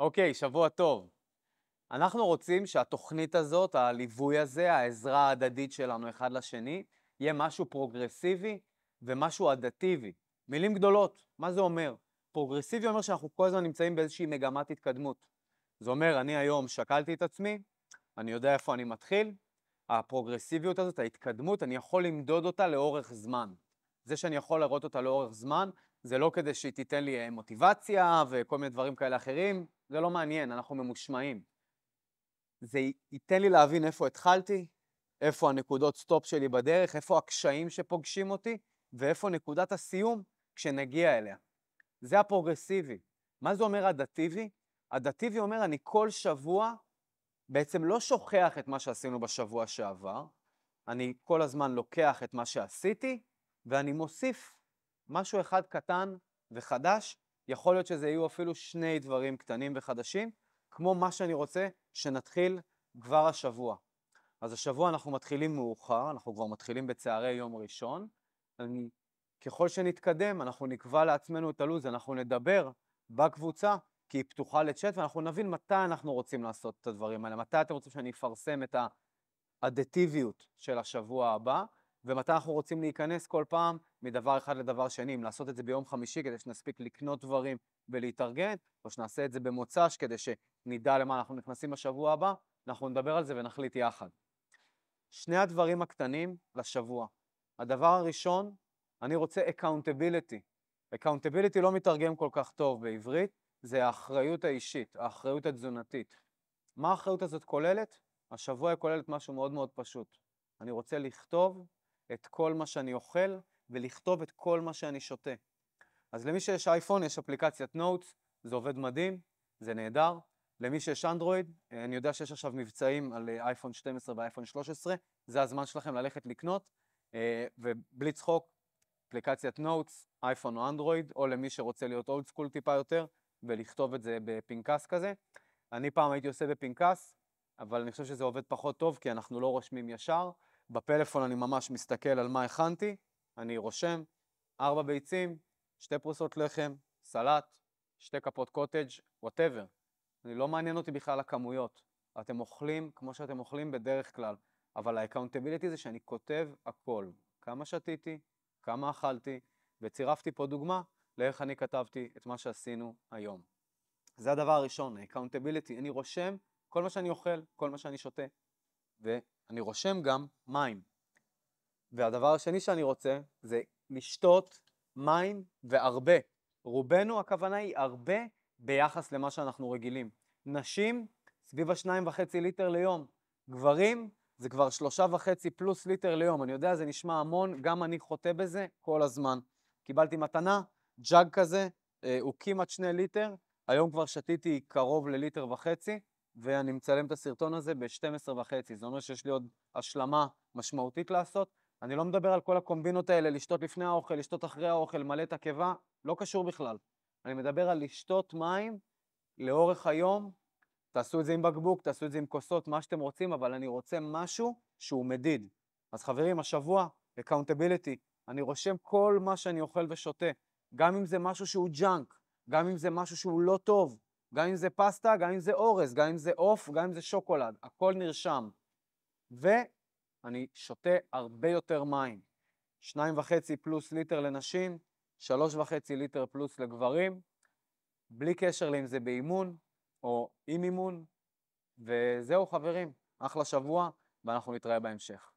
אוקיי, שבוע טוב. אנחנו רוצים שהתוכנית הזאת, הליווי הזה, העזרה ההדדית שלנו אחד לשני, יהיה משהו פרוגרסיבי ומשהו אדטיבי. מילים גדולות, מה זה אומר? פרוגרסיבי אומר שאנחנו כל הזמן נמצאים באיזושהי מגמת התקדמות. זה אומר, אני היום שקלתי את עצמי, אני יודע איפה אני מתחיל, הפרוגרסיביות הזאת, ההתקדמות, אני יכול למדוד אותה לאורך זמן. זה שאני יכול לראות אותה לאורך זמן, זה לא כדי שהיא תיתן לי אה, מוטיבציה וכל מיני דברים כאלה אחרים, זה לא מעניין, אנחנו ממושמעים. זה ייתן לי להבין איפה התחלתי, איפה הנקודות סטופ שלי בדרך, איפה הקשיים שפוגשים אותי, ואיפה נקודת הסיום כשנגיע אליה. זה הפרוגרסיבי. מה זה אומר הדטיבי? הדטיבי אומר, אני כל שבוע בעצם לא שוכח את מה שעשינו בשבוע שעבר, אני כל הזמן לוקח את מה שעשיתי, ואני מוסיף משהו אחד קטן וחדש, יכול להיות שזה יהיו אפילו שני דברים קטנים וחדשים, כמו מה שאני רוצה שנתחיל כבר השבוע. אז השבוע אנחנו מתחילים מאוחר, אנחנו כבר מתחילים בצהרי יום ראשון. אני, ככל שנתקדם, אנחנו נקבע לעצמנו את הלו"ז, אנחנו נדבר בקבוצה, כי היא פתוחה לצ'אט, ואנחנו נבין מתי אנחנו רוצים לעשות את הדברים האלה, מתי אתם רוצים שאני אפרסם את האדטיביות של השבוע הבא, ומתי אנחנו רוצים להיכנס כל פעם מדבר אחד לדבר שני, אם לעשות את זה ביום חמישי כדי שנספיק לקנות דברים ולהתארגן, או שנעשה את זה במוצ"ש כדי שנדע למה אנחנו נכנסים בשבוע הבא, אנחנו נדבר על זה ונחליט יחד. שני הדברים הקטנים לשבוע. הדבר הראשון, אני רוצה accountability. accountability לא מתרגם כל כך טוב בעברית, זה האחריות האישית, האחריות התזונתית. מה האחריות הזאת כוללת? השבוע היא כוללת משהו מאוד מאוד פשוט. אני רוצה לכתוב את כל מה שאני אוכל ולכתוב את כל מה שאני שותה. אז למי שיש אייפון יש אפליקציית נוטס, זה עובד מדהים, זה נהדר. למי שיש אנדרואיד, אני יודע שיש עכשיו מבצעים על אה, אייפון 12 ואייפון 13, זה הזמן שלכם ללכת לקנות, אה, ובלי צחוק, אפליקציית נוטס, אייפון או אנדרואיד, או למי שרוצה להיות אולד סקול טיפה יותר, ולכתוב את זה בפנקס כזה. אני פעם הייתי עושה בפנקס, אבל אני חושב שזה עובד פחות טוב, כי אנחנו לא רושמים ישר. בפלאפון אני ממש מסתכל על מה הכנתי, אני רושם, ארבע ביצים, שתי פרוסות לחם, סלט, שתי כפות קוטג', וואטאבר. אני לא מעניין אותי בכלל הכמויות. אתם אוכלים כמו שאתם אוכלים בדרך כלל, אבל האקאונטביליטי זה שאני כותב הכל. כמה שתיתי, כמה אכלתי, וצירפתי פה דוגמה לאיך אני כתבתי את מה שעשינו היום. זה הדבר הראשון, האקאונטביליטי. אני רושם כל מה שאני אוכל, כל מה שאני שותה, ו... אני רושם גם מים. והדבר השני שאני רוצה זה לשתות מים והרבה. רובנו הכוונה היא הרבה ביחס למה שאנחנו רגילים. נשים, סביב השניים וחצי ליטר ליום. גברים, זה כבר שלושה וחצי פלוס ליטר ליום. אני יודע, זה נשמע המון, גם אני חוטא בזה כל הזמן. קיבלתי מתנה, ג'אג כזה, אה, הוא כמעט שני ליטר, היום כבר שתיתי קרוב לליטר וחצי, ואני מצלם את הסרטון הזה ב-12 וחצי, זה אומר שיש לי עוד השלמה משמעותית לעשות. אני לא מדבר על כל הקומבינות האלה, לשתות לפני האוכל, לשתות אחרי האוכל, מלא את הקיבה, לא קשור בכלל. אני מדבר על לשתות מים לאורך היום, תעשו את זה עם בקבוק, תעשו את זה עם כוסות, מה שאתם רוצים, אבל אני רוצה משהו שהוא מדיד. אז חברים, השבוע, אקאונטביליטי, אני רושם כל מה שאני אוכל ושותה, גם אם זה משהו שהוא ג'אנק, גם אם זה משהו שהוא לא טוב, גם אם זה פסטה, גם אם זה אורז, גם אם זה עוף, גם אם זה שוקולד, הכל נרשם. ואני שותה הרבה יותר מים. שניים וחצי פלוס ליטר לנשים, שלוש וחצי ליטר פלוס לגברים, בלי קשר לאם זה באימון או עם אימון. וזהו חברים, אחלה שבוע, ואנחנו נתראה בהמשך.